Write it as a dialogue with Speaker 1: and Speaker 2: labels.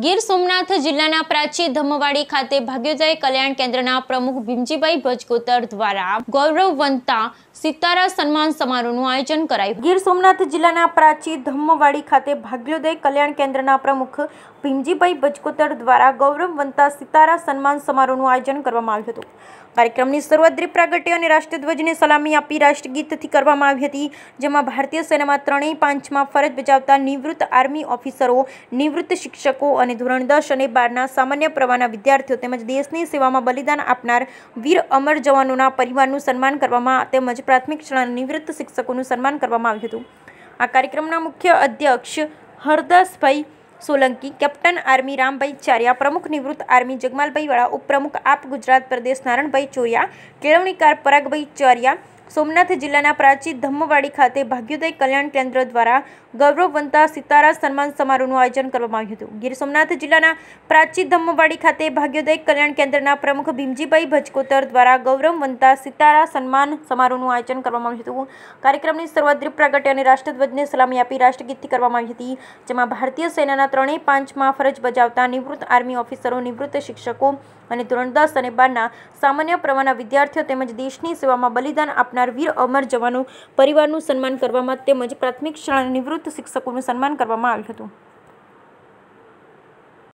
Speaker 1: ગીર સોમનાથ જિલ્લાના પ્રાચી ધમવાડી ખાતે ભાગ્યોદય કલ્યાણ કેન્દ્રના પ્રમુખ ભીમજીભાઈ ભજગોતર દ્વારા ગૌરવવંતા સિતારા સન્માન સમારોહનું આયોજન કરાયું ગીર સોમનાથ જિલ્લાના પ્રાચી ધમ્મવાડી ખાતે ભાગ્યોદય કલ્યાણ કેન્દ્રના પ્રમુખ ભીમજીભાઈ ભજકોતર દ્વારા ગૌરવવંતા સિતારા સન્માન સમારોહનું આયોજન કરવામાં આવ્યું હતું કાર્યક્રમની શરૂઆત દીપ પ્રાગટ્ય અને રાષ્ટ્રધ્વજને સલામી આપી રાષ્ટ્રગીતથી કરવામાં આવી હતી જેમાં ભારતીય સેનામાં ત્રણેય પાંચમાં ફરજ બજાવતા નિવૃત્ત આર્મી ઓફિસરો નિવૃત્ત શિક્ષકો અને ધોરણ દસ અને બારના સામાન્ય પ્રવાહના વિદ્યાર્થીઓ તેમજ દેશની સેવામાં બલિદાન આપનાર વીર અમર જવાનોના પરિવારનું સન્માન કરવામાં તેમજ પ્રાથમિક શાળાના નિવૃત્ત શિક્ષકોનું સન્માન કરવામાં આવ્યું હતું આ કાર્યક્રમના મુખ્ય અધ્યક્ષ હરદાસભાઈ સોલંકી કેપ્ટન આર્મી રામભાઈ ચારિયા પ્રમુખ નિવૃત્ત આર્મી જગમાલભાઈ વાળા ઉપપ્રમુખ આપ ગુજરાત પ્રદેશ નારાયણભાઈ ચોરિયા કેળવણીકાર પરાગભાઈ ચારિયા સોમનાથ જિલ્લાના પ્રાચીન ધમ્મવાડી ખાતે ભાગ્યોદય કલ્યાણ કેન્દ્ર દ્વારા ગૌરવવંતા સિતારા સન્માન સમારોહનું આયોજન કરવામાં આવ્યું હતું ગીર સોમનાથ જિલ્લાના પ્રાચીન ધમ્મવાડી ખાતે ભાગ્યોદય કલ્યાણ કેન્દ્રના પ્રમુખ ભીમજીભાઈ ભજકોતર દ્વારા ગૌરવવંતા સિતારા સન્માન સમારોહનું આયોજન કરવામાં આવ્યું હતું કાર્યક્રમની શરૂઆત દ્રીપ પ્રાગટ્ય અને રાષ્ટ્રધ્વજને સલામી આપી રાષ્ટ્રગીતથી કરવામાં આવી હતી જેમાં ભારતીય સેનાના ત્રણેય પાંચમાં ફરજ બજાવતા નિવૃત્ત આર્મી ઓફિસરો નિવૃત્ત શિક્ષકો અને ધોરણ દસ અને બારના સામાન્ય પ્રવાહના વિદ્યાર્થીઓ તેમજ દેશની સેવામાં બલિદાન આપ આપનાર વીર અમર જવાનો પરિવારનું સન્માન કરવામાં તેમજ પ્રાથમિક શાળાના નિવૃત્ત શિક્ષકોનું સન્માન કરવામાં આવ્યું હતું